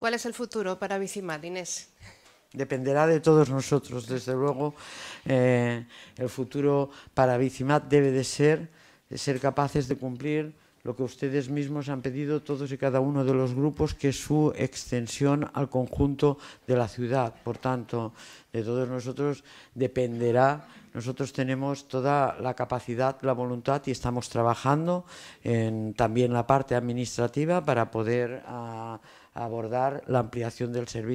¿Cuál es el futuro para Bicimat, Inés? Dependerá de todos nosotros, desde luego. Eh, el futuro para Bicimat debe de ser de ser capaces de cumplir lo que ustedes mismos han pedido todos y cada uno de los grupos, que es su extensión al conjunto de la ciudad. Por tanto, de todos nosotros dependerá nosotros tenemos toda la capacidad, la voluntad y estamos trabajando en también la parte administrativa para poder ah, abordar la ampliación del servicio.